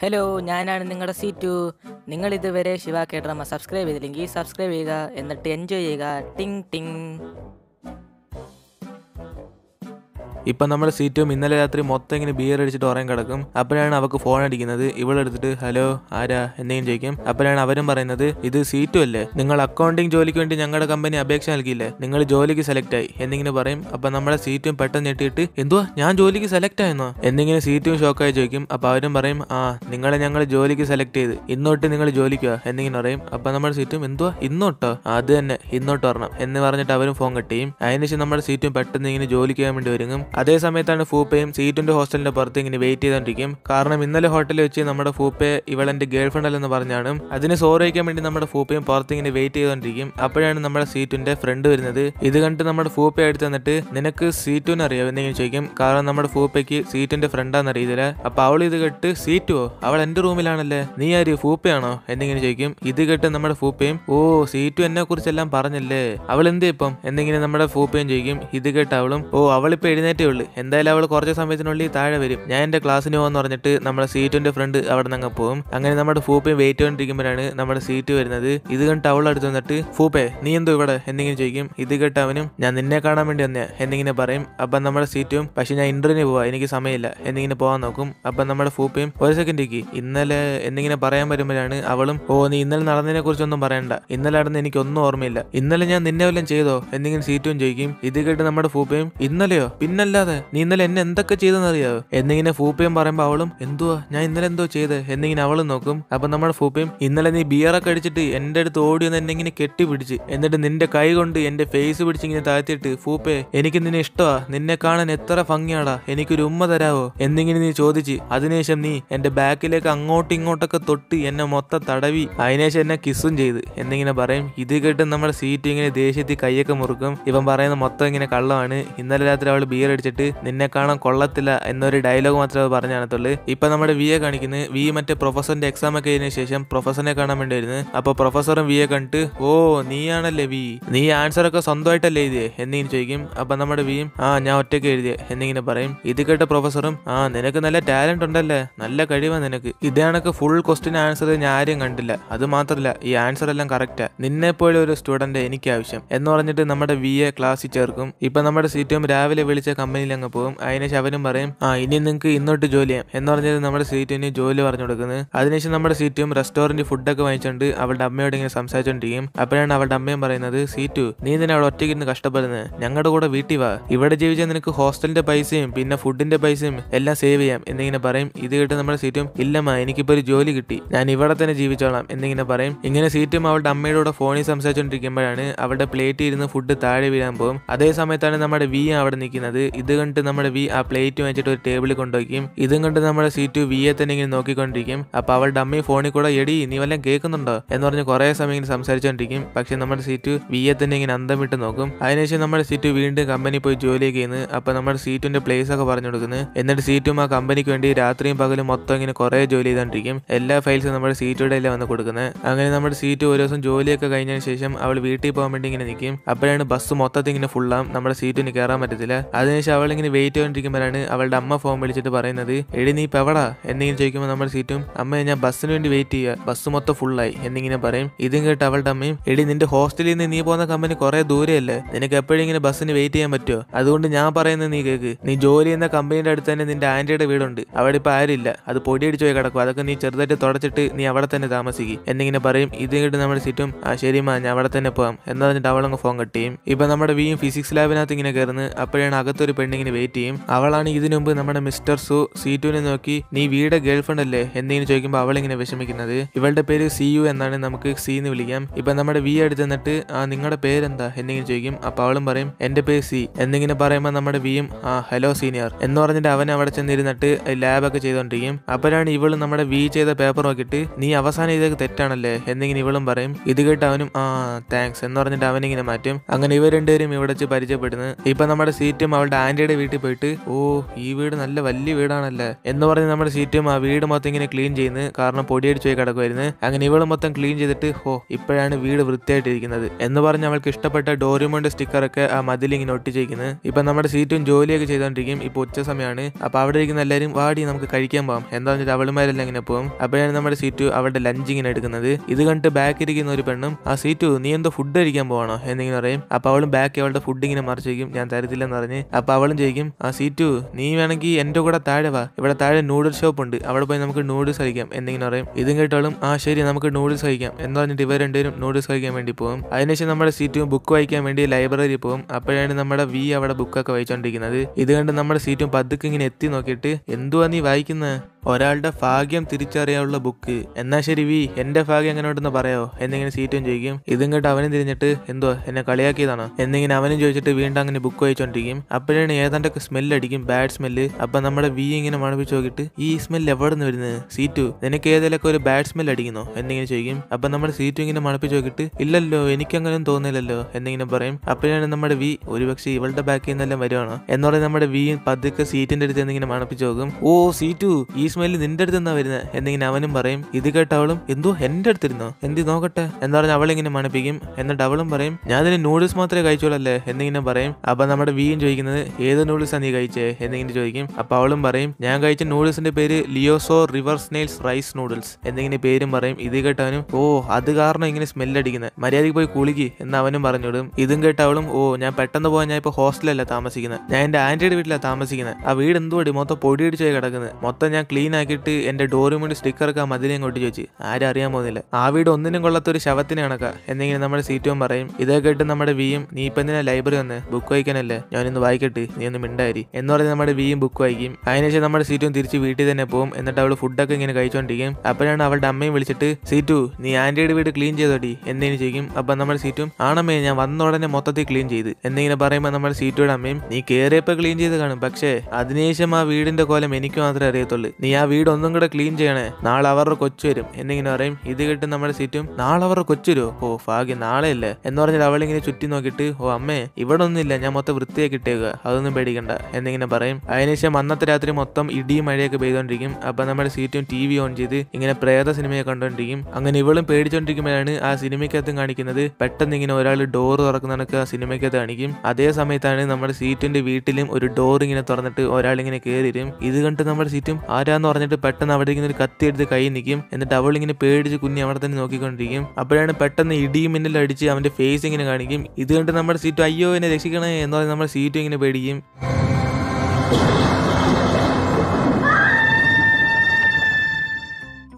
hello ഞാനാണ് നിങ്ങളുടെ സീറ്റു നിങ്ങൾ ഇതുവരെ ശിവ കേട്ടറമ്മ സബ്സ്ക്രൈബ് ചെയ്തില്ലെങ്കിൽ സബ്സ്ക്രൈബ് ചെയ്യുക എന്നിട്ട് എൻജോയ് ചെയ്യുക ടിങ് ടിങ് ഇപ്പൊ നമ്മുടെ സീറ്റും ഇന്നലെ രാത്രി മൊത്തം ഇങ്ങനെ ബിയർ അടിച്ചിട്ട് ഉറങ്ങി കിടക്കും അപ്പോഴാണ് അവക്ക് ഫോൺ അടിക്കുന്നത് ഇവളെടുത്തിട്ട് ഹലോ ആരാ എന്തെങ്കിലും ചോദിക്കും അപ്പോഴാണ് അവരും പറയുന്നത് ഇത് സീറ്റും അല്ലേ നിങ്ങൾ അക്കൗണ്ടിങ് ജോലിക്ക് വേണ്ടി ഞങ്ങളുടെ കമ്പനി അപേക്ഷ നൽകിയില്ലേ നിങ്ങൾ ജോലിക്ക് സെലക്ട് ആയി എന്നിങ്ങനെ പറയും അപ്പൊ നമ്മളെ സീറ്റും പെട്ടെന്ന് ഞെട്ടിയിട്ട് എന്തുവാ ഞാൻ ജോലിക്ക് സെലക്ട് ആയെന്നോ എന്നിങ്ങനെ സീറ്റും ഷോക്കായി ചോദിക്കും അപ്പൊ അവരും പറയും ആ നിങ്ങളെ ഞങ്ങൾ ജോലിക്ക് സെലക്ട് ചെയ്ത് ഇന്നോട്ട് നിങ്ങൾ ജോലിക്കുക എന്നിങ്ങനെ പറയും അപ്പൊ നമ്മുടെ സീറ്റും എന്തുവാ ഇന്നോട്ടോ അത് തന്നെ ഇന്നോട്ട് വരണം എന്ന് പറഞ്ഞിട്ട് അവരും ഫോൺ കെട്ടിയും അതിനുശേഷം നമ്മുടെ സീറ്റും പെട്ടെന്ന് ഇങ്ങനെ ജോലിക്ക് വേണ്ടി വരും അതേ സമയത്താണ് ഫൂപ്പയും സീറ്റുൻ്റെ ഹോസ്റ്റലിൻ്റെ പുറത്ത് ഇങ്ങനെ വെയിറ്റ് ചെയ്തുകൊണ്ടിരിക്കും കാരണം ഇന്നലെ ഹോട്ടലിൽ വെച്ച് നമ്മുടെ ഫൂപ്പയെ ഇവളെൻ്റെ ഗേൾ ഫ്രണ്ട് അല്ലെന്ന് പറഞ്ഞാണ് അതിന് സോറിയിക്കാൻ വേണ്ടി നമ്മുടെ ഫൂപ്പയും പുറത്ത് ഇങ്ങനെ വെയിറ്റ് ചെയ്തുകൊണ്ടിരിക്കും അപ്പോഴാണ് നമ്മുടെ സീറ്റുൻ്റെ ഫ്രണ്ട് വരുന്നത് ഇത് കണ്ടിട്ട് നമ്മുടെ ഫൂപ്പയെ എടുത്ത് തന്നിട്ട് നിനക്ക് സീറ്റുവിനെ അറിയാം എന്തെങ്കിലും ചോദിക്കും കാരണം നമ്മുടെ ഫൂപ്പയ്ക്ക് സീറ്റുൻ്റെ ഫ്രണ്ടാന്ന് അറിയത്തില്ല അപ്പോൾ അവൾ ഇത് കേട്ട് സീറ്റുവോ അവൾ എൻ്റെ റൂമിലാണല്ലേ നീ ആര് ഫൂപ്പയാണോ എന്തെങ്കിലും ചോദിക്കും ഇത് കേട്ട് നമ്മുടെ ഫൂപ്പയും ഓ സീറ്റു എന്നെ കുറിച്ചെല്ലാം പറഞ്ഞല്ലേ അവൾ എന്ത് ഇപ്പം എന്തെങ്കിലും നമ്മുടെ ഫൂപ്പയും ചോദിക്കും ഇത് കേട്ട് അവളും ഓ അവളിപ്പോൾ എഴുന്നേറ്റ് ഉള്ളൂ എന്തായാലും അവൾ കുറച്ച് സമയത്തിനുള്ളിൽ താഴെ വരും ഞാൻ എന്റെ ക്ലാസ്സിന് പോകാന്ന് പറഞ്ഞിട്ട് നമ്മുടെ സീറ്റിന്റെ ഫ്രണ്ട് അവിടെ നിന്ന് പോകും അങ്ങനെ നമ്മുടെ ഫൂപ്പയും വെയിറ്റ് ചെയ്തുകൊണ്ടിരിക്കുമ്പോഴാണ് നമ്മുടെ സീറ്റ് വരുന്നത് ഇത് കണ്ട് അവൾ അടുത്ത് വന്നിട്ട് ഫൂപ്പേ നീ എന്തോ ഇവിടെ എന്തെങ്കിലും ചോദിക്കും ഇത് കേട്ട് അവനും ഞാൻ നിന്നെ കാണാൻ വേണ്ടി വന്നെ എന്തെങ്കിലും പറയും അപ്പം നമ്മുടെ സീറ്റും പക്ഷെ ഞാൻ ഇന്റർവ്യൂ പോവാ എനിക്ക് സമയമില്ല എന്തെങ്കിലും പോകാൻ നോക്കും അപ്പം നമ്മുടെ ഫൂപ്പയും ഒരു ഇരിക്കും ഇന്നലെ എന്തെങ്കിലും പറയാൻ വരുമ്പോഴാണ് അവളും ഓ നീ ഇന്നലെ നടന്നതിനെ കുറിച്ചൊന്നും പറയണ്ട ഇന്നലെ നടന്ന് എനിക്കൊന്നും ഓർമ്മയില്ല ഇന്നലെ ഞാൻ നിന്നെ വല്ലതും ചെയ്തോ എന്തെങ്കിലും സീറ്റും ചോദിക്കും ഇത് കേട്ട് നമ്മുടെ ഫൂപ്പയും ഇന്നലെയോ പിന്നല്ല ഇല്ലാതെ നീ ഇന്നലെ എന്നെ എന്തൊക്കെ ചെയ്തെന്നറിയാവോ എന്നിങ്ങനെ ഫൂപ്പയും പറയുമ്പോ അവളും എന്തുവാ ഞാൻ ഇന്നലെ എന്തോ ചെയ്ത് എന്നിങ്ങനെ അവളും നോക്കും അപ്പൊ നമ്മുടെ ഫൂപ്പയും ഇന്നലെ നീ ബിയറൊക്കെ അടിച്ചിട്ട് എൻ്റെ അടുത്ത് ഓടി വന്ന് എന്നെ ഇങ്ങനെ കെട്ടിപ്പിടിച്ച് എന്നിട്ട് നിന്റെ കൈ കൊണ്ട് എൻ്റെ ഫേസ് പിടിച്ച് ഇങ്ങനെ താഴ്ത്തിയിട്ട് ഫൂപ്പേ എനിക്ക് നിന്നെ ഇഷ്ടമാ നിന്നെ കാണാൻ എത്ര ഭംഗിയാടാ എനിക്കൊരു ഉമ്മ തരാവോ എന്നിങ്ങനെ നീ ചോദിച്ച് അതിനുശേഷം നീ എൻ്റെ ബാക്കിലേക്ക് അങ്ങോട്ടും ഇങ്ങോട്ടൊക്കെ തൊട്ട് എന്നെ മൊത്തം തടവി അതിനുശേഷം എന്നെ കിസ്സും ചെയ്ത് എന്നിങ്ങനെ പറയും ഇത് കേട്ട് നമ്മുടെ സീറ്റ് ഇങ്ങനെ ദേഷ്യത്തിൽ കൈയൊക്കെ മുറുക്കും ഇവൻ പറയുന്ന മൊത്തം ഇങ്ങനെ കള്ളമാണ് ഇന്നലെ രാത്രി അവൾ ബിയർ അടിച്ച് വെച്ചിട്ട് നിന്നെ കാണാൻ കൊള്ളത്തില്ല എന്നൊരു ഡയലോഗ് മാത്രമേ പറഞ്ഞാണത്തുള്ളൂ ഇപ്പൊ നമ്മുടെ വി എ കാണിക്കുന്നത് വി മറ്റേ പ്രൊഫസറിന്റെ എക്സാം ഒക്കെ കഴിഞ്ഞ ശേഷം പ്രൊഫസറിനെ കാണാൻ വേണ്ടി വരുന്നത് അപ്പൊ പ്രൊഫസറും വി എ കണ്ടിട്ട് ഓ നീയാണല്ലേ വി നീ ആൻസർ ഒക്കെ സ്വന്തമായിട്ടല്ലേ എഴുതിയേ എന്നിങ്ങനെ ചോദിക്കും അപ്പൊ നമ്മുടെ വിയും ആ ഞാൻ ഒറ്റയ്ക്ക് എഴുതിയേ എന്നിങ്ങനെ പറയും ഇത് കേട്ട പ്രൊഫസറും ആ നിനക്ക് നല്ല ടാലന്റ് ഉണ്ടല്ലേ നല്ല കഴിവാ നിനക്ക് ഇതേണക്ക് ഫുൾ ക്വസ്റ്റ്യൻ ആൻസർ ഞാൻ ആരും കണ്ടില്ല അത് മാത്രല്ല ഈ ആൻസർ എല്ലാം കറക്റ്റാ നിന്നെ പോലെ ഒരു സ്റ്റുഡന്റ് എനിക്ക് ആവശ്യം എന്ന് പറഞ്ഞിട്ട് നമ്മുടെ വി എ ക്ലാസ്സിൽ ചേർക്കും ഇപ്പൊ നമ്മുടെ സീറ്റും രാവിലെ വിളിച്ച കമ്പനിയിൽ അങ്ങ് പോകും അതിനുശേഷം അവനും പറയും ആ ഇനി നിങ്ങൾക്ക് ഇന്നോട്ട് ജോലി ചെയ്യാം എന്ന് പറഞ്ഞത് നമ്മുടെ സീറ്റിന് ജോലി പറഞ്ഞു കൊടുക്കുന്നത് അതിനുശേഷം നമ്മുടെ സീറ്റും റെസ്റ്റോറന്റ് ഫുഡൊക്കെ വാങ്ങിച്ചുകൊണ്ട് അവളുടെ അമ്മയോട് ഇങ്ങനെ സംസാരിച്ചോണ്ടിരിക്കും അപ്പോഴാണ് അവളുടെ അമ്മയും പറയുന്നത് സീറ്റു നീ തന്നെ അവിടെ ഒറ്റയ്ക്ക് ഇരുന്ന് കഷ്ടപ്പെടുന്നത് ഞങ്ങളുടെ കൂടെ വീട്ടിൽ വാ ഇവിടെ ജീവിച്ചാൽ നിനക്ക് ഹോസ്റ്റലിന്റെ പൈസയും പിന്നെ ഫുഡിന്റെ പൈസയും എല്ലാം സേവ് ചെയ്യാം എന്നിങ്ങനെ പറയും ഇത് കേട്ട് നമ്മുടെ സീറ്റും ഇല്ലമ്മ എനിക്കിപ്പോ ഒരു ജോലി കിട്ടി ഞാൻ ഇവിടെ തന്നെ ജീവിച്ചോളാം എന്നിങ്ങനെ പറയും ഇങ്ങനെ സീറ്റും അവളുടെ അമ്മയുടെ കൂടെ ഫോണിൽ സംസാരിച്ചോണ്ടിരിക്കുമ്പോഴാണ് അവളുടെ പ്ലേറ്റിൽ ഇരുന്ന് ഫുഡ് താഴെ വീഴാൻ പോകും അതേ സമയത്താണ് നമ്മുടെ വി അവിടെ നിൽക്കുന്നത് ഇത് കണ്ട് നമ്മുടെ വി ആ പ്ലേറ്റ് വെച്ചിട്ട് ഒരു ടേബിളിൽ കൊണ്ടുപോയിക്കും ഇതും കണ്ട് നമ്മുടെ സീറ്റു വിയെ തന്നെ ഇങ്ങനെ നോക്കിക്കൊണ്ടിരിക്കും അപ്പൊ അവൾ ഡമ്മി ഫോണിൽ കൂടെ എടി നീ വല്ലതും കേൾക്കുന്നുണ്ടോ എന്ന് പറഞ്ഞ് കുറെ സമയം ഇങ്ങനെ സംസാരിച്ചോണ്ടിരിക്കും പക്ഷെ നമ്മുടെ സീറ്റു വിയെ തന്നെ ഇങ്ങനെ അന്തം വിട്ട് നോക്കും അതിനുശേഷം നമ്മുടെ സീറ്റു വീണ്ടും കമ്പനി പോയി ജോലിയൊക്കെ ചെയ്യുന്നു അപ്പൊ നമ്മുടെ ടുന്റെ പ്ലേസ് ഒക്കെ പറഞ്ഞു കൊടുക്കുന്നു എന്നിട്ട് സീറ്റും ആ കമ്പനിക്ക് വേണ്ടി രാത്രിയും പകലും മൊത്തം ഇങ്ങനെ കുറെ ജോലി ചെയ്തോണ്ടിരിക്കും എല്ലാ ഫയൽസും നമ്മുടെ സീറ്റുടെ അല്ലേ വന്ന് കൊടുക്കുന്നത് അങ്ങനെ നമ്മുടെ സീറ്റ് ഒരു ദിവസം ജോലിയൊക്കെ കഴിഞ്ഞതിന് ശേഷം അവൾ വീട്ടിൽ പോകാൻ വേണ്ടി ഇങ്ങനെ നിൽക്കും അപ്പോഴാണ് ബസ് മൊത്തത്തിൽ ഇങ്ങനെ ഫുള്ളാം നമ്മുടെ സീറ്റിന് കയറാൻ പറ്റത്തില്ല അതിനുശേഷം ശേഷം ഇങ്ങനെ വെയിറ്റ് ചെയ്തുകൊണ്ടിരിക്കുമ്പോഴാണ് അവളുടെ അമ്മ ഫോൺ വിളിച്ചിട്ട് പറയുന്നത് എടി നീ ഇപ്പം എവിടാ എന്തെങ്കിലും ചോദിക്കുമ്പോൾ നമ്മൾ സീറ്റും അമ്മ ഞാൻ ബസ്സിന് വേണ്ടി വെയിറ്റ് ചെയ്യുക ബസ് മൊത്തം ഫുള്ളായി എന്നിങ്ങനെ പറയും ഇതും കേട്ട് അവളുടെ അമ്മയും എടി നിന്റെ ഹോസ്റ്റലിൽ നിന്ന് നീ പോകുന്ന കമ്പനി കുറേ ദൂരെയല്ലേ നിനക്ക് എപ്പോഴും ഇങ്ങനെ ബസ്സിന് വെയിറ്റ് ചെയ്യാൻ പറ്റുമോ അതുകൊണ്ട് ഞാൻ പറയുന്നത് നീ കേക്ക് നീ ജോലി ചെയ്യുന്ന കമ്പനിയുടെ അടുത്ത് തന്നെ നിന്റെ ആന്റിയുടെ വീടുണ്ട് അവിടെ ഇപ്പം ആരുമില്ല അത് പൊടിയടിച്ച് പോയി കിടക്കും അതൊക്കെ നീ ചെറുതായിട്ട് തുടച്ചിട്ട് നീ അവിടെ തന്നെ താമസിക്കി എന്നിങ്ങനെ പറയും ഇതും കേട്ട് നമ്മുടെ സീറ്റും ആ ശരി മാ ഞാൻ അവിടെ തന്നെ പോവാം എന്ന് പറഞ്ഞിട്ട് അവളങ്ങ് ഫോൺ കട്ട് ചെയ്യും ഇപ്പം നമ്മുടെ വീയും ഫിസിക്സ് ലാബിനകത്ത് ഇങ്ങനെ കയറുന്നത് അപ്പോഴാണ് അകത്തൊരു പെണ്ണിങ്ങനെ വെയിറ്റ് ചെയ്യും അവളാണ് ഇതിനുമുമ്പ് നമ്മുടെ മിസ്റ്റർ സു സീറ്റുവിനെ നോക്കി നീ വീടെ ഗേൾഫ്രണ്ട് അല്ലേ എന്നിങ്ങനെ ചോദിക്കുമ്പോൾ അവളിങ്ങനെ വിഷമിക്കുന്നത് ഇവളുടെ പേര് സി യു എന്നാണ് നമുക്ക് സി എന്ന് വിളിക്കാം ഇപ്പൊ നമ്മുടെ വി അടുത്ത് നിന്നിട്ട് ആ നിങ്ങളുടെ പേരെന്താ എന്നിങ്ങനെ ചോദിക്കും അപ്പൊ അവളും പറയും എന്റെ പേര് സി എന്നിങ്ങനെ പറയുമ്പോൾ നമ്മുടെ വിയും ആ ഹലോ സീനിയർ എന്ന് പറഞ്ഞിട്ട് അവൻ അവിടെ ചെന്നിരുന്നിട്ട് ലാബൊക്കെ ചെയ്തോണ്ടിരിക്കും അപ്പോഴാണ് ഇവള് നമ്മുടെ വി ചെയ്ത പേപ്പർ നോക്കിയിട്ട് നീ അവസാനം ഇതൊക്കെ തെറ്റാണല്ലേ എന്നിങ്ങനെ ഇവളും പറയും ഇത് കേട്ട് അവനും ആ താങ്ക്സ് എന്ന് പറഞ്ഞിട്ട് അവനിങ്ങനെ മാറ്റും അങ്ങനെ ഇവർ രണ്ടുപേരും ഇവിടെ വെച്ച് പരിചയപ്പെടുന്നത് ഇപ്പൊ നമ്മുടെ സീറ്റും അവളുടെ ആന്റിയുടെ വീട്ടിൽ പോയിട്ട് ഓ ഈ വീട് നല്ല വലിയ വീടാണല്ലേ എന്ന് പറഞ്ഞ് നമ്മുടെ സീറ്റും ആ വീട് മൊത്തം ഇങ്ങനെ ക്ലീൻ ചെയ്യുന്നത് കാരണം പൊടിയടിച്ചു പോയി കിടക്കുമായിരുന്നു അങ്ങനെ ഇവള് മൊത്തം ക്ലീൻ ചെയ്തിട്ട് ഓ ഇപ്പോഴാണ് വീട് വൃത്തിയായിട്ടിരിക്കുന്നത് എന്ന് പറഞ്ഞ് അവൾക്ക് ഇഷ്ടപ്പെട്ട ഡോറിമോണ്ട് സ്റ്റിക്കറൊക്കെ ആ മതിൽ ഇങ്ങനെ ഒട്ടിച്ചിരിക്കുന്നത് ഇപ്പൊ നമ്മുടെ സീറ്റും ജോലിയൊക്കെ ചെയ്തോണ്ടിരിക്കും ഇപ്പൊ ഉച്ച സമയമാണ് അപ്പൊ അവിടെ ഇരിക്കുന്ന എല്ലാവരും വാടി നമുക്ക് കഴിക്കാൻ പോകാം എന്താ വെച്ചാൽ അവളുമാരെല്ലാം ഇങ്ങനെ പോകും അപ്പോഴാണ് നമ്മുടെ സീറ്റു അവളുടെ ലഞ്ച് ഇങ്ങനെ എടുക്കുന്നത് ഇത് കണ്ടിട്ട് ബാക്ക് ഇരിക്കുന്ന ഒരു പെണ്ണും ആ സീറ്റു നീ എന്തോ ഫുഡ് കഴിക്കാൻ പോകണോ എന്നിങ്ങനെ പറയും അപ്പൊ അവളും ബാക്കി അവളുടെ ഫുഡ് ഇങ്ങനെ മറിച്ചേക്കും ഞാൻ തരത്തില്ലെന്ന് പറഞ്ഞ് അപ്പൊ അവളും ചോദിക്കും ആ സീറ്റു നീ വേണമെങ്കിൽ എൻ്റെ കൂടെ താഴെ വാ ഇവിടെ താഴെ നൂഡിൽസ് ഷോപ്പ് ഉണ്ട് അവിടെ പോയി നമുക്ക് നൂഡിൽസ് കഴിക്കാം എന്തെങ്കിലും പറയും ഇതും കേട്ടോളും ആ ശരി നമുക്ക് നൂഡിൽസ് കഴിക്കാം എന്ന് പറഞ്ഞിട്ട് ഇവർ രണ്ടുപേരും നൂഡിൽസ് കഴിക്കാൻ വേണ്ടി പോകും അതിനുശേഷം നമ്മുടെ സീറ്റും ബുക്ക് വായിക്കാൻ വേണ്ടി ലൈബ്രറിയിൽ പോകും അപ്പോഴാണ് നമ്മുടെ വി അവിടെ ബുക്കൊക്കെ വായിച്ചുകൊണ്ടിരിക്കുന്നത് ഇത് കണ്ട് നമ്മുടെ സീറ്റും പതുക്കെ ഇങ്ങനെ എത്തി നോക്കിയിട്ട് എന്തുവാ നീ വായിക്കുന്നത് ഒരാളുടെ ഭാഗ്യം തിരിച്ചറിയാനുള്ള ബുക്ക് എന്നാ ശരി വി എന്റെ ഭാഗ്യം എങ്ങനെ ഉണ്ടെന്ന് പറയോ എന്നിങ്ങനെ സീറ്റും ചോദിക്കും ഇതും കേട്ട് അവനും തിരിഞ്ഞിട്ട് എന്തോ എന്നെ കളിയാക്കിയതാണ് എന്നിങ്ങനെ അവനും ചോദിച്ചിട്ട് വീണ്ടും അങ്ങനെ ബുക്ക് വായിച്ചോണ്ടിരിക്കും അപ്പോഴാണ് ഏതാണ്ടൊക്കെ സ്മെല്ല് അടിക്കും ബാഡ് സ്മെല്ല് അപ്പൊ നമ്മുടെ വി ഇങ്ങനെ മണപ്പിച്ച് നോക്കിയിട്ട് ഈ സ്മെല്ല് എവിടെ നിന്ന് വരുന്നത് സീറ്റു നിനക്ക് ഏതെങ്കിലൊക്കെ ഒരു ബാഡ് സ്മെല്ല് അടിക്കുന്നോ എന്നിങ്ങനെ ചോദിക്കും അപ്പൊ നമ്മുടെ സീറ്റു ഇങ്ങനെ മണപ്പിച്ച് നോക്കിയിട്ട് ഇല്ലല്ലോ എനിക്കങ്ങനെ തോന്നില്ലല്ലോ എന്നിങ്ങനെ പറയും അപ്പോഴാണ് നമ്മുടെ വി ഒരുപക്ഷെ ഇവളുടെ ബാക്കിൽ നിന്നെല്ലാം വരുവാണോ എന്നോടെ നമ്മുടെ വി പതുക്കെ സീറ്റിന്റെ അടുത്ത് എന്നിങ്ങനെ മണപ്പിച്ച് നോക്കും ഓ സീറ്റു ഈ ഇസ്മയിൽ നിന്റെ അടുത്ത് നിന്നാ വരുന്നത് എന്നിങ്ങനെ അവനും പറയും ഇത് കേട്ട അവളും എന്തോ എന്റെ അടുത്തിരുന്നോ എന്തി നോക്കട്ടെ എന്ന് അവൾ ഇങ്ങനെ മണപ്പിക്കും എന്നിട്ട് അവളും പറയും ഞാൻ ഇതിന് നൂഡിൽസ് മാത്രമേ കഴിച്ചോളല്ലേ എന്നിങ്ങനെ പറയും അപ്പൊ നമ്മുടെ വീയും ചോദിക്കുന്നത് ഏത് നൂഡിൽസാണ് നീ കഴിച്ചേ എന്നിങ്ങനെ ചോദിക്കും അപ്പൊ അവളും പറയും ഞാൻ കഴിച്ച നൂഡിൽസിന്റെ പേര് Liuzhou river snails rice noodles എന്നിങ്ങനെ പേരും പറയും ഇത് കേട്ടവനും ഓ അത് കാരണം ഇങ്ങനെ സ്മെല്ലടിക്കുന്നത് മര്യാദയ്ക്ക് പോയി കുളിക്ക് എന്ന് അവനും പറഞ്ഞുവിടും ഇതും കേട്ട് അവളും ഓ ഞാൻ പെട്ടെന്ന് പോകാൻ ഞാൻ ഇപ്പൊ ഹോസ്റ്റലല്ല താമസിക്കുന്നത് ഞാൻ എന്റെ ആന്റിയുടെ വീട്ടിലാണ് താമസിക്കുന്നത് ആ വീട് എന്തുപടി മൊത്തം പൊടിയടിച്ചായി കിടക്കുന്നത് മൊത്തം ഞാൻ ക്ലീൻ ക്ലീൻ ആക്കിയിട്ട് എൻ്റെ സ്റ്റിക്കർ ഒക്കെ ആ മതിലേ ഇങ്ങോട്ട് ചോദിച്ചു ആരും അറിയാൻ പോകുന്നില്ല ആ വീട് ഒന്നിനും ഒരു ശവത്തിന് കണക്കാ എന്തെങ്കിലും നമ്മുടെ സീറ്റും പറയും ഇതേ കേട്ട് നമ്മുടെ വിയും നീ ഇപ്പൊ എന്തിനാ ലൈബ്രറി വന്ന് ബുക്ക് വായിക്കാനല്ലേ ഞാനൊന്ന് വായിക്കട്ടെ നീ ഒന്ന് മിണ്ടായി എന്ന് പറഞ്ഞ് നമ്മുടെ വിയും ബുക്ക് വായിക്കും അതിനുശേഷം നമ്മുടെ സീറ്റും തിരിച്ച് വീട്ടിൽ തന്നെ പോകും എന്നിട്ട് അവൾ ഫുഡൊക്കെ ഇങ്ങനെ കഴിച്ചുകൊണ്ടിരിക്കും അപ്പോഴാണ് അവളുടെ അമ്മയും വിളിച്ചിട്ട് സീറ്റു നീ ആന്റിയുടെ വീട് ക്ലീൻ ചെയ്തോടി എന്തെങ്കിലും ചെയ്യും അപ്പൊ നമ്മുടെ സീറ്റും ആണമ്മയെ ഞാൻ വന്ന ഉടനെ മൊത്തത്തിൽ ക്ലീൻ ചെയ്ത് എന്തെങ്കിലും പറയുമ്പോൾ നമ്മുടെ സീറ്റയുടെ അമ്മയും നീ കയറിയപ്പോ ക്ലീൻ ചെയ്ത് കാണും പക്ഷേ അതിനുശേഷം ആ വീടിന്റെ കോലം എനിക്ക് മാത്രമേ അറിയത്തുള്ളൂ നീ ആ വീടൊന്നും കൂടെ ക്ലീൻ ചെയ്യണേ നാളെ അവരുടെ കൊച്ചു വരും എന്നിങ്ങനെ പറയും ഇത് കിട്ടും നമ്മുടെ സീറ്റും നാളെ അവരുടെ കൊച്ചു വരും ഓ ഭാഗ്യ നാളെ അല്ലേ എന്ന് പറഞ്ഞിട്ട് അവളിങ്ങനെ ചുറ്റി നോക്കിയിട്ട് ഓ അമ്മേ ഇവിടെ ഒന്നുമില്ല ഞാൻ മൊത്തം വൃത്തിയാക്കി ഇട്ടേക്കുക അതൊന്നും പേടിക്കണ്ട എന്നിങ്ങനെ പറയും അതിനുശേഷം അന്നത്തെ രാത്രി മൊത്തം ഇടിയും മഴയൊക്കെ പെയ്തോണ്ടിരിക്കും അപ്പൊ നമ്മുടെ സീറ്റും ടി വി ഓൺ ചെയ്ത് ഇങ്ങനെ പ്രേത സിനിമയെ കണ്ടോണ്ടിരിക്കും അങ്ങനെ ഇവളും പേടിച്ചോണ്ടിരിക്കുമ്പോഴാണ് ആ സിനിമയ്ക്കകത്തും കാണിക്കുന്നത് പെട്ടെന്ന് ഇങ്ങനെ ഒരാൾ ഡോർ തുറക്കുന്ന കണക്ക് ആ സിനിമയ്ക്കകത്ത് കാണിക്കും അതേ സമയത്താണ് നമ്മുടെ സീറ്റിന്റെ വീട്ടിലും ഒരു ഡോർ ഇങ്ങനെ തുറന്നിട്ട് ഒരാൾ ഇങ്ങനെ കയറിയും ഇത് കണ്ട് നമ്മുടെ സീറ്റും ആരാ എന്ന് പറഞ്ഞിട്ട് പെട്ടെന്ന് അവിടെ ഇങ്ങനെ ഒരു കത്തി എടുത്ത് കൈ നിൽക്കും എന്നിട്ട് അവൾ ഇങ്ങനെ പേടിച്ച് കുഞ്ഞി അവിടെ തന്നെ നോക്കിക്കൊണ്ടിരിക്കും അപ്പോഴാണ് പെട്ടെന്ന് ഇടിയും മിന്നൽ അടിച്ച് അവന്റെ ഫേസ് ഇങ്ങനെ കാണിക്കും ഇത് കണ്ട് നമ്മുടെ സീറ്റ് അയ്യോ എന്നെ രക്ഷിക്കണേ എന്ന് പറഞ്ഞ് നമ്മുടെ സീറ്റ് ഇങ്ങനെ പേടിക്കും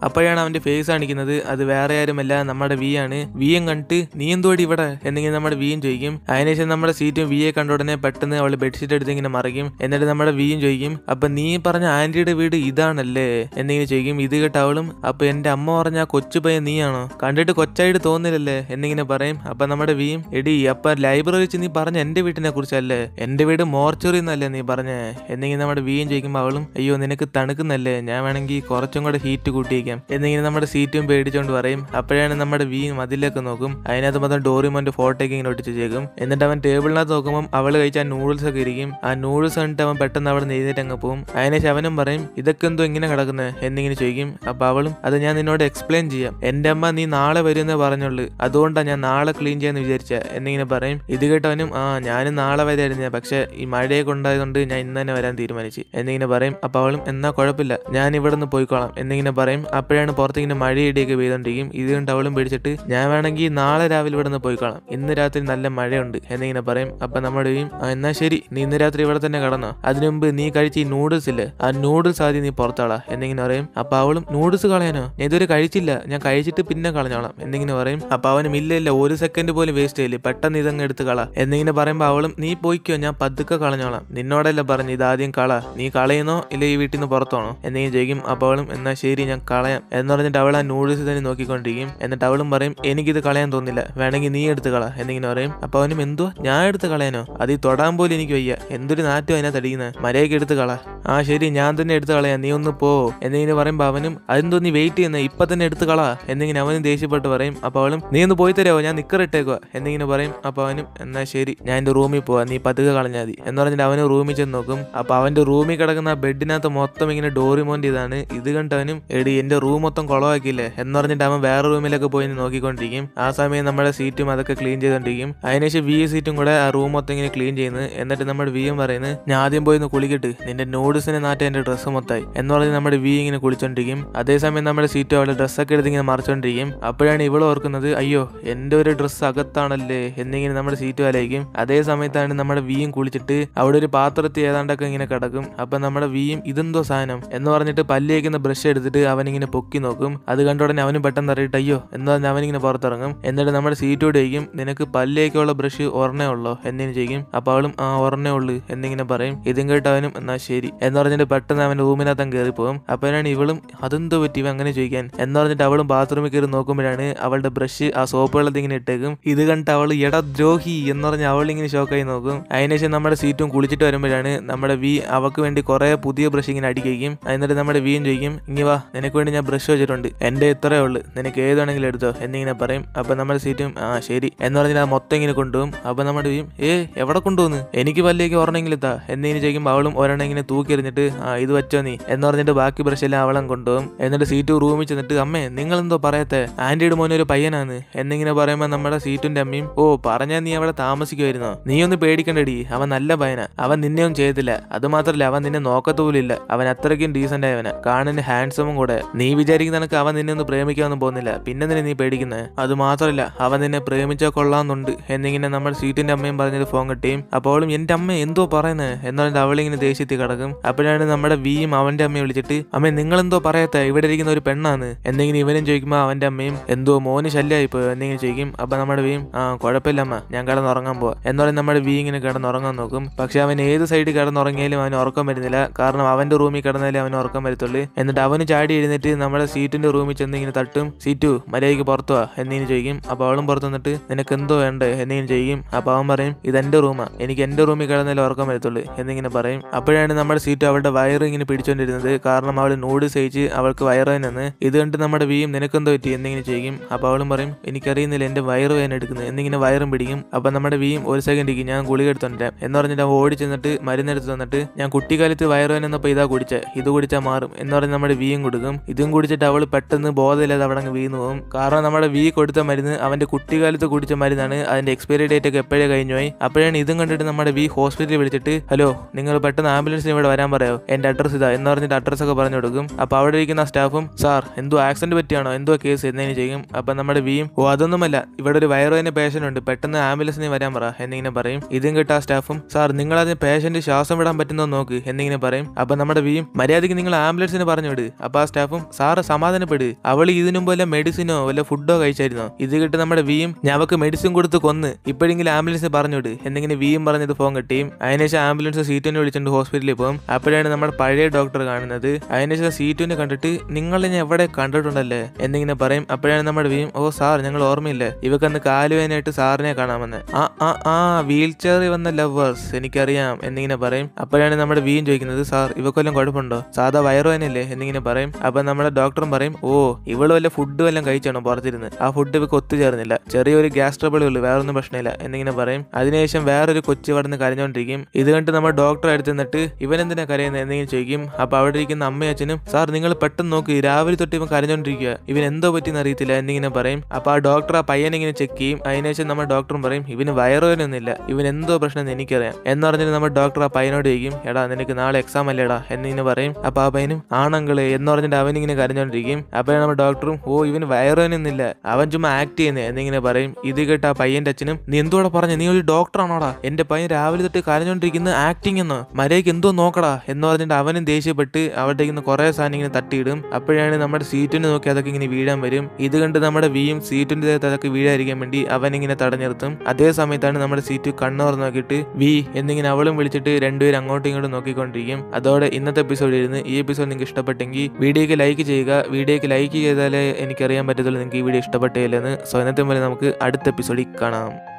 അപ്പോഴാണ് അവന്റെ ഫേസ് കാണിക്കുന്നത് അത് വേറെ ആരുമല്ല നമ്മുടെ വി ആണ് എം കണ്ടിട്ട് നീ എന്തോടി ഇവിടെ എന്നിങ്ങനെ നമ്മുടെ വിയും ചോദിക്കും അതിനുശേഷം നമ്മുടെ സീറ്റും വിയെ കണ്ട ഉടനെ പെട്ടെന്ന് അവൾ ബെഡ്ഷീറ്റ് എടുത്ത് ഇങ്ങനെ മറിക്കും എന്നിട്ട് നമ്മുടെ വിയും ചോദിക്കും അപ്പൊ നീ പറഞ്ഞ ആന്റിയുടെ വീട് ഇതാണല്ലേ എന്നിങ്ങനെ ചോദിക്കും ഇത് കേട്ട അവളും അപ്പൊ എന്റെ അമ്മ പറഞ്ഞ കൊച്ചു പയ്യൻ നീയാണോ കണ്ടിട്ട് കൊച്ചായിട്ട് തോന്നില്ലല്ലേ എന്നിങ്ങനെ പറയും അപ്പൊ നമ്മുടെ വിയും എടി അപ്പൊ ലൈബ്രറി വെച്ച് നീ പറഞ്ഞ എന്റെ വീട്ടിനെ കുറിച്ചല്ലേ എന്റെ വീട് മോർച്ചറി എന്നല്ലേ നീ പറഞ്ഞേ എന്നിങ്ങനെ നമ്മുടെ വിയും ചോദിക്കുമ്പോൾ അവളും അയ്യോ നിനക്ക് തണുക്കുന്നല്ലേ ഞാൻ വേണമെങ്കിൽ കുറച്ചും കൂടെ ഹീറ്റ് കൂട്ടിയേക്കും ഇരിക്കാം എന്നിങ്ങനെ നമ്മുടെ സീറ്റും പേടിച്ചുകൊണ്ട് പറയും അപ്പോഴാണ് നമ്മുടെ വീയും മതിലേക്ക് നോക്കും അതിനകത്ത് മൊത്തം ഡോറിമോന്റെ ഫോട്ടോയ്ക്ക് ഇങ്ങനെ ഒട്ടിച്ചേക്കും എന്നിട്ട് അവൻ ടേബിളിനകത്ത് നോക്കുമ്പോൾ അവൾ കഴിച്ച നൂഡിൽസ് ഒക്കെ ഇരിക്കും ആ നൂഡിൽസ് കണ്ടിട്ട് അവൻ പെട്ടെന്ന് അവിടെ എഴുന്നേറ്റ് അങ്ങ് പോകും അതിനേശം അവനും പറയും ഇതൊക്കെ എന്തോ ഇങ്ങനെ കിടക്കുന്നത് എന്നിങ്ങനെ ചോദിക്കും അപ്പൊ അവളും അത് ഞാൻ നിന്നോട് എക്സ്പ്ലെയിൻ ചെയ്യാം എന്റെ അമ്മ നീ നാളെ വരുമെന്ന് പറഞ്ഞുള്ളൂ അതുകൊണ്ടാണ് ഞാൻ നാളെ ക്ലീൻ ചെയ്യാന്ന് വിചാരിച്ച എന്നിങ്ങനെ പറയും ഇത് കേട്ടവനും ആ ഞാനും നാളെ വരായിരുന്നു പക്ഷെ ഈ മഴയൊക്കെ ഉണ്ടായതുകൊണ്ട് ഞാൻ ഇന്ന് തന്നെ വരാൻ തീരുമാനിച്ചു എന്നിങ്ങനെ പറയും അപ്പൊ അവളും എന്നാ കുഴപ്പമില്ല ഞാൻ ഇവിടെ നിന്ന് പോയിക്കോളാം എന്നിങ്ങനെ പറയും അപ്പോഴാണ് പുറത്തിങ്ങനെ മഴയിടിയൊക്കെ പെയ്തോണ്ടിരിക്കും ഇതുകൊണ്ട് ടവളും പിടിച്ചിട്ട് ഞാൻ വേണമെങ്കിൽ നാളെ രാവിലെ ഇവിടെ നിന്ന് പോയിക്കോളാം ഇന്ന് രാത്രി നല്ല മഴയുണ്ട് എന്നിങ്ങനെ പറയും അപ്പൊ നമ്മുടെ എന്നാ ശരി നീ ഇന്ന് രാത്രി ഇവിടെ തന്നെ കടന്നോ അതിനുമുമ്പ് നീ കഴിച്ച ഈ നൂഡിൽസ് ഇല്ലേ ആ നൂഡിൽസ് ആദ്യം നീ പുറത്താളാ എന്നിങ്ങനെ പറയും അപ്പൊ അവളും നൂഡിൽസ് കളയാനോ ഞാൻ ഇതുവരെ കഴിച്ചില്ല ഞാൻ കഴിച്ചിട്ട് പിന്നെ കളഞ്ഞോളാം എന്നിങ്ങനെ പറയും അപ്പൊ അവനും ഇല്ല ഇല്ല ഒരു സെക്കൻഡ് പോലും വേസ്റ്റ് ചെയ്യില്ല പെട്ടെന്ന് ഇതങ്ങ് എടുത്ത് കള എന്നിങ്ങനെ പറയുമ്പോ അവളും നീ പോയിക്കോ ഞാൻ പതുക്കെ കളഞ്ഞോളാം നിന്നോടല്ല പറഞ്ഞു ഇതാദ്യം കള നീ കളയുന്നോ ഇല്ല ഈ വീട്ടിൽ നിന്ന് പുറത്തോണോ എന്നിങ്ങനെ ചോദിക്കും അപ്പം അവളും ശരി ഞാൻ കള കളയാം എന്ന് പറഞ്ഞിട്ട് അവൾ ആ നൂഡിൽസ് തന്നെ നോക്കിക്കൊണ്ടിരിക്കും എന്നിട്ട് അവളും പറയും എനിക്കിത് കളയാൻ തോന്നില്ല വേണമെങ്കിൽ നീ എടുത്ത് കള എന്നിങ്ങനെ പറയും അപ്പൊ അവനും എന്തോ ഞാൻ എടുത്ത് കളയാനോ അത് ഈ തൊടാൻ പോലും എനിക്ക് വയ്യ എന്തൊരു നാറ്റം അതിനകത്ത് അടിക്കുന്നത് മരയൊക്കെ എടുത്ത് കള ആ ശരി ഞാൻ തന്നെ എടുത്ത് കളയാം നീ ഒന്ന് പോ എന്നിങ്ങനെ പറയുമ്പോ അവനും അതെന്തോ നീ വെയിറ്റ് ചെയ്യുന്ന ഇപ്പൊ തന്നെ എടുത്ത് കള എന്നിങ്ങനെ അവനും ദേഷ്യപ്പെട്ട് പറയും അപ്പോൾ അവളും നീ ഒന്ന് പോയി തരാമോ ഞാൻ ഇട്ടേക്കുക എന്നിങ്ങനെ പറയും അപ്പോൾ അവനും എന്നാ ശരി ഞാൻ എന്റെ റൂമിൽ പോവാ നീ പതുക്കെ കളഞ്ഞാൽ മതി എന്ന് പറഞ്ഞിട്ട് അവന് റൂമിൽ ചെന്ന് നോക്കും അപ്പോൾ അവന്റെ റൂമിൽ കിടക്കുന്ന ബെഡിനകത്ത് മൊത്തം ഇങ്ങനെ ഡോറിമോണ്ട് ഇതാണ് ഇത് കണ്ടവനും എടി എന്റെ റൂം മൊത്തം കുളമാക്കിയില്ലേ എന്ന് പറഞ്ഞിട്ട് അവൻ വേറെ റൂമിലൊക്കെ പോയി നോക്കിക്കൊണ്ടിരിക്കും ആ സമയം നമ്മുടെ സീറ്റും അതൊക്കെ ക്ലീൻ ചെയ്തോണ്ടിരിക്കും അതിനുശേഷം വി സീറ്റും കൂടെ ആ റൂം മൊത്തം ഇങ്ങനെ ക്ലീൻ ചെയ്യുന്നു എന്നിട്ട് നമ്മുടെ വിയും പറയുന്നു ഞാൻ ആദ്യം പോയി കുളിക്കിട്ട് നിന്റെ നോഡ്സിനെ നാട്ടി എന്റെ ഡ്രസ്സ് മൊത്തമായി എന്ന് പറഞ്ഞ് നമ്മുടെ വി ഇങ്ങനെ കുളിച്ചോണ്ടിരിക്കും അതേസമയം നമ്മുടെ സീറ്റ് അവളുടെ ഡ്രസ്സൊക്കെ എടുത്ത് ഇങ്ങനെ മറിച്ചോണ്ടിരിക്കും അപ്പോഴാണ് ഇവൾ ഓർക്കുന്നത് അയ്യോ എന്റെ ഒരു ഡ്രസ്സ് അകത്താണല്ലേ എന്നിങ്ങനെ നമ്മുടെ സീറ്റ് വലയിക്കും അതേ സമയത്താണ് നമ്മുടെ വിയും കുളിച്ചിട്ട് അവിടെ ഒരു പാത്രത്തിൽ ഏതാണ്ടൊക്കെ ഇങ്ങനെ കിടക്കും അപ്പൊ നമ്മുടെ വിയും ഇതെന്തോ സാധനം എന്ന് പറഞ്ഞിട്ട് പല്ലിയേക്കുന്ന ബ്രഷ് എടുത്തിട്ട് അവൻ ഇങ്ങനെ ഇങ്ങനെ പൊക്കി നോക്കും അത് കണ്ട ഉടനെ അവനും പെട്ടെന്ന് അറിയിട്ട് അയ്യോ എന്നാൽ അവനിങ്ങനെ പുറത്തിറങ്ങും എന്നിട്ട് നമ്മുടെ സീറ്റോട് ചോദിക്കും നിനക്ക് പല്ലേക്കുള്ള ബ്രഷ് ഒരെണ്ണേ ഉള്ളോ എന്നിങ്ങനെ ചോദിക്കും അപ്പൊ അവളും ആ ഒരെണ്ണേ ഉള്ളു എന്നിങ്ങനെ പറയും ഇതും കേട്ട് അവനും എന്നാ ശരി എന്ന് പറഞ്ഞിട്ട് പെട്ടെന്ന് അവൻ റൂമിനകത്ത് കയറി പോകും അപ്പോഴാണ് ഇവളും അതെന്ത് പറ്റി അങ്ങനെ ചോദിക്കാൻ എന്ന് പറഞ്ഞിട്ട് അവളും ബാത്റൂമിൽ കയറി നോക്കുമ്പോഴാണ് അവളുടെ ബ്രഷ് ആ സോപ്പ് വെള്ളത്തിൽ ഇങ്ങനെ ഇട്ടേക്കും ഇത് കണ്ട് അവൾ ഇടദ്രോഹി എന്ന് പറഞ്ഞ് ഇങ്ങനെ ഷോക്കായി നോക്കും അതിനുശേഷം നമ്മുടെ സീറ്റും കുളിച്ചിട്ട് വരുമ്പോഴാണ് നമ്മുടെ വി അവക്ക് വേണ്ടി കുറേ പുതിയ ബ്രഷ് ഇങ്ങനെ അടിക്കും എന്നിട്ട് നമ്മുടെ വീയും ചോദിക്കും ഇങ്ങനെ വാ നിനക്ക് വേണ്ടി ഇങ്ങനെ ബ്രഷ് വെച്ചിട്ടുണ്ട് എൻ്റെ ഇത്രയേ ഉള്ളൂ നിനക്ക് വേണമെങ്കിലും എടുത്തോ എന്നിങ്ങനെ പറയും അപ്പം നമ്മുടെ സീറ്റും ആ ശരി എന്ന് പറഞ്ഞാൽ അത് മൊത്തം ഇങ്ങനെ കൊണ്ടുപോകും അപ്പം നമ്മുടെ ചെയ്യും ഏ എവിടെ കൊണ്ടുപോകുന്നു എനിക്ക് വല്ലേക്ക് ഒരെണ്ണമെങ്കിലും എത്താ എന്നിങ്ങനെ ചോദിക്കുമ്പോൾ അവളും ഒരെണ്ണം ഇങ്ങനെ എറിഞ്ഞിട്ട് ആ ഇത് വെച്ചോ നീ എന്ന് പറഞ്ഞിട്ട് ബാക്കി ബ്രഷ് എല്ലാം അവളും കൊണ്ടുപോകും എന്നിട്ട് സീറ്റ് റൂമിൽ ചെന്നിട്ട് അമ്മേ നിങ്ങളെന്തോ പറയത്തെ ആൻറ്റിയുടെ മോനെ ഒരു പയ്യനാണ് എന്നിങ്ങനെ പറയുമ്പോൾ നമ്മുടെ സീറ്റുൻ്റെ അമ്മയും ഓ പറഞ്ഞാൽ നീ അവിടെ താമസിക്കുമായിരുന്നോ നീ ഒന്ന് പേടിക്കണ്ടടി അവൻ നല്ല പയന അവൻ നിന്നെ ഒന്നും ചെയ്യത്തില്ല അതുമാത്രമല്ല അവൻ നിന്നെ നോക്കത്തുപോലില്ല അവൻ അത്രയ്ക്കും ഡീസൻ്റ് ആയവന കാണുന്ന ഹാൻഡ്സമും കൂടെ നീ വിചാരിക്കുന്ന നിനക്ക് അവൻ നിന്നെ ഒന്ന് പ്രേമിക്കാമെന്നും പോകുന്നില്ല പിന്നെ നിന്നെ നീ പേടിക്കുന്നത് അത് മാത്രമല്ല അവൻ നിന്നെ പ്രേമിച്ചാൽ കൊള്ളാമെന്നുണ്ട് എന്നിങ്ങനെ നമ്മൾ സീറ്റിന്റെ അമ്മയും പറഞ്ഞൊരു ഫോൺ കിട്ടിയും അപ്പോഴും എൻ്റെ അമ്മ എന്തോ പറയുന്നത് എന്നുള്ളത് അവളിങ്ങനെ ദേഷ്യത്തിൽ കിടക്കും അപ്പോഴാണ് നമ്മുടെ വിയും അവന്റെ അമ്മയും വിളിച്ചിട്ട് അമ്മ എന്തോ പറയാത്ത ഇവിടെ ഇരിക്കുന്ന ഒരു പെണ്ണാണ് എന്തെങ്കിലും ഇവനും ചോദിക്കുമ്പോൾ അവന്റെ അമ്മയും എന്തോ മോന് ശല്യമായി പോയോ എന്തെങ്കിലും ചോദിക്കും അപ്പൊ നമ്മുടെ വിയും ആ കുഴപ്പമില്ല അമ്മ ഞാൻ കിടന്നുറങ്ങാൻ പോവാ എന്നോടെ നമ്മുടെ വി ഇങ്ങനെ കിടന്നുറങ്ങാൻ നോക്കും പക്ഷെ അവൻ ഏത് സൈഡിൽ കിടന്നുറങ്ങിയാലും അവൻ ഉറക്കം വരുന്നില്ല കാരണം അവന്റെ റൂമിൽ കിടന്നാലേ അവൻ ഉറക്കം വരത്തുള്ളൂ എന്നിട്ട് അവന് ചാടി എഴുന്നേറ്റ് എന്നിട്ട് നമ്മുടെ സീറ്റിന്റെ റൂമിൽ ചെന്ന് ഇങ്ങനെ തട്ടും സീറ്റു മര്യാദയ്ക്ക് പുറത്തു വാ എന്നിങ്ങനെ ചോദിക്കും അപ്പോൾ അവളും പുറത്ത് നിനക്ക് എന്തോ വേണ്ടേ എന്നിങ്ങനെ ചോദിക്കും അപ്പോൾ അവൻ പറയും ഇത് എന്റെ റൂമാ എനിക്ക് എന്റെ റൂമിൽ കിടന്നാലും ഉറക്കം വരത്തുള്ളൂ എന്നിങ്ങനെ പറയും അപ്പോഴാണ് നമ്മുടെ സീറ്റ് അവളുടെ വയറ് ഇങ്ങനെ പിടിച്ചോണ്ടിരുന്നത് കാരണം അവൾ നൂട് സഹിച്ച് അവൾക്ക് വയറുവേനെന്ന് ഇത് കണ്ട് നമ്മുടെ നിനക്ക് നിനക്കെന്തോ പറ്റി എന്നിങ്ങനെ ചോദിക്കും അപ്പോൾ അവളും പറയും എനിക്കറിയുന്നില്ല എന്റെ വയറ് വേന എടുക്കുന്നത് എന്നിങ്ങനെ വയറും പിടിക്കും അപ്പോൾ നമ്മുടെ വീയും ഒരു സെക്കൻഡിക്ക് ഞാൻ ഗുളിക എടുത്തോണ്ടിരാം എന്ന് പറഞ്ഞിട്ട് അവൻ ഓടി ചെന്നിട്ട് മരുന്നെടുത്ത് തന്നിട്ട് ഞാൻ കുട്ടിക്കാലത്ത് വയറുവേനെന്നപ്പോൾ ഇതാ കുടിച്ചേ ഇത് കുടിച്ചാൽ മാറും എന്ന് പറഞ്ഞ് നമ്മുടെ വീയും കൊടുക്കും ഇത് ഇതും കുടിച്ചിട്ട് അവൾ പെട്ടെന്ന് ബോധമില്ലാതെ അവിടെ അങ്ങ് വീണു പോകും കാരണം നമ്മുടെ വി കൊടുത്ത മരുന്ന് അവൻ്റെ കുട്ടിക്കാലത്ത് കുടിച്ച മരുന്നാണ് അതിൻ്റെ എക്സ്പയറി ഡേറ്റ് ഒക്കെ എപ്പോഴേ കഴിഞ്ഞു പോയി അപ്പോഴാണ് ഇതും കണ്ടിട്ട് നമ്മുടെ വി ഹോസ്പിറ്റലിൽ വിളിച്ചിട്ട് ഹലോ നിങ്ങൾ പെട്ടെന്ന് ആംബുലൻസ് ഇവിടെ വരാൻ പറയോ എൻ്റെ അഡ്രസ്സ് ഇതാ എന്ന് പറഞ്ഞിട്ട് അഡ്രസ്സ് ഒക്കെ പറഞ്ഞു കൊടുക്കും അപ്പോൾ അവിടെ ഇരിക്കുന്ന സ്റ്റാഫും സാർ എന്തോ ആക്സിഡൻറ്റ് പറ്റിയാണോ എന്തോ കേസ് എന്നതിന് ചെയ്യും അപ്പം നമ്മുടെ വിയും ഓ അതൊന്നുമല്ല ഇവിടെ ഒരു വയറുവേദന പേഷ്യൻ്റ് ഉണ്ട് പെട്ടെന്ന് നീ വരാൻ പറ എന്നിങ്ങനെ പറയും ഇതും കേട്ട ആ സ്റ്റാഫും സാർ നിങ്ങൾ അതിന് പേഷ്യൻ്റ് ശ്വാസം വിടാൻ പറ്റുന്നോ നോക്ക് എന്നിങ്ങനെ പറയും അപ്പം നമ്മുടെ വിയും മര്യാദയ്ക്ക് നിങ്ങൾ ആംബുലൻസിന് പറഞ്ഞു വിട് അപ്പോൾ ആ സ്റ്റാഫും സാറ് സമാധാനപ്പെട് അവൾ ഇതിനുമ്പ് വല്ല മെഡിസിനോ വല്ല ഫുഡോ കഴിച്ചായിരുന്നോ ഇത് കിട്ടി നമ്മുടെ വിയും ഞവക്ക് മെഡിസിൻ കൊടുത്ത് കൊന്ന് ഇപ്പോഴെങ്കിലും ആംബുലൻസ് പറഞ്ഞുവിട് എന്തെങ്കിലും വിയും പറഞ്ഞത് ഫോൺ കിട്ടിയും അതിനുശേഷം ആംബുലൻസ് സീറ്റുവിനെ വിളിച്ചിട്ട് ഹോസ്പിറ്റലിൽ പോകും അപ്പോഴാണ് നമ്മുടെ പഴയ ഡോക്ടർ കാണുന്നത് അതിനുശേഷം സീറ്റുവിനെ കണ്ടിട്ട് നിങ്ങൾ ഞാൻ എവിടെ കണ്ടിട്ടുണ്ടല്ലേ എന്തെങ്കിലും പറയും അപ്പോഴാണ് നമ്മുടെ വിയും ഓ സാർ ഞങ്ങൾ ഓർമ്മയില്ല അന്ന് കാലുവേനായിട്ട് സാറിനെ കാണാമെന്ന് ആ ആ ആ വീൽ ചെയറിൽ വന്ന ലവേഴ്സ് എനിക്കറിയാം എന്നിങ്ങനെ പറയും അപ്പോഴാണ് നമ്മുടെ വിയും ചോദിക്കുന്നത് സാർ ഇവക്കൊല്ലം കുഴപ്പമുണ്ടോ സാധാ വയറുവേനല്ലേ എന്നിങ്ങനെ പറയും അപ്പൊ നമ്മൾ നമ്മുടെ ഡോക്ടറും പറയും ഓ ഇവള് വല്ല ഫുഡ് വല്ലതും കഴിച്ചാണോ പുറത്തിരുന്ന് ആ ഫുഡ് ഇവക്ക് ഒത്തുചേർന്നില്ല ചെറിയൊരു ഗ്യാസ് ട്രബിളേ ഉള്ളൂ വേറൊന്നും പ്രശ്നമില്ല എന്നിങ്ങനെ പറയും അതിനുശേഷം വേറൊരു കൊച്ചു വടന്ന് കരഞ്ഞോണ്ടിരിക്കും ഇത് കണ്ട് നമ്മൾ ഡോക്ടറെ അടുത്ത് നിന്നിട്ട് എന്തിനാ കരയുന്നത് എന്തെങ്കിലും ചോദിക്കും അപ്പൊ അവിടെ ഇരിക്കുന്ന അമ്മയും അച്ഛനും സാർ നിങ്ങൾ പെട്ടെന്ന് നോക്കി രാവിലെ തൊട്ട് ഇവൻ കരഞ്ഞോണ്ടിരിക്കുക ഇവൻ എന്തോ പറ്റിയെന്ന് അറിയത്തില്ല എന്നിങ്ങനെ പറയും അപ്പൊ ആ ഡോക്ടർ ആ പയ്യനെ ഇങ്ങനെ ചെക്ക് ചെയ്യും അതിനുശേഷം നമ്മൾ ഡോക്ടറും പറയും ഇവന് വയറുവേനൊന്നുമില്ല ഇവൻ എന്തോ പ്രശ്നം എനിക്കറിയാം എന്ന് പറഞ്ഞിട്ട് നമ്മൾ ഡോക്ടർ ആ പയ്യനോട് ചോദിക്കും എടാ നിനക്ക് നാളെ എക്സാം അല്ലേടാ എന്നിങ്ങനെ പറയും അപ്പൊ ആ പയ്യനും ആണങ്കിള് എന്ന് പറഞ്ഞിട്ട് അവനിങ്ങനെ ഇങ്ങനെ കരഞ്ഞോണ്ടിരിക്കും അപ്പോഴാണ് നമ്മുടെ ഡോക്ടറും ഓ ഇവൻ വയറുവനൊന്നില്ല അവൻ ചുമ്മാ ആക്ട് ചെയ്യുന്നത് എന്നിങ്ങനെ പറയും ഇത് കേട്ട് പയ്യന്റെ അച്ഛനും നീ എന്തോടെ പറഞ്ഞു നീ ഒരു ഡോക്ടറാണോടാ എന്റെ പയ്യൻ രാവിലെ തൊട്ട് കരഞ്ഞോണ്ടിരിക്കുന്ന ആക്ടിങ് എന്ന് മരയ്ക്ക് എന്തോ നോക്കടാ എന്ന് പറഞ്ഞിട്ട് അവനും ദേഷ്യപ്പെട്ട് അവിടെ ഇങ്ങനെ കുറെ സാധനം ഇങ്ങനെ തട്ടിയിടും അപ്പോഴാണ് നമ്മുടെ സീറ്റിന് നോക്കി അതൊക്കെ ഇങ്ങനെ വീഴാൻ വരും ഇത് കണ്ട് നമ്മുടെ വീയും സീറ്റിന്റെ അതൊക്കെ വീഴായിരിക്കാൻ വേണ്ടി അവൻ ഇങ്ങനെ തടഞ്ഞിർത്തും അതേ സമയത്താണ് നമ്മുടെ സീറ്റ് കണ്ണോർ നോക്കിയിട്ട് വി എന്നിങ്ങനെ അവളും വിളിച്ചിട്ട് രണ്ടുപേരും അങ്ങോട്ടും ഇങ്ങോട്ടും നോക്കിക്കൊണ്ടിരിക്കും അതോടെ ഇന്നത്തെ എപ്പിസോഡ് ഇരുന്ന് ഈ എപ്പിസോഡ് നിങ്ങൾക്ക് ഇഷ്ടപ്പെട്ടെങ്കിൽ വീഡിയോക്ക് ലൈക്ക് ലൈക്ക് ചെയ്യുക വീഡിയോയ്ക്ക് ലൈക്ക് ചെയ്താലേ എനിക്കറിയാൻ പറ്റത്തുള്ളൂ നിങ്ങൾക്ക് ഈ വീഡിയോ സോ സ്വന്തത്തെ പോലെ നമുക്ക് അടുത്ത എപ്പിസോഡിൽ കാണാം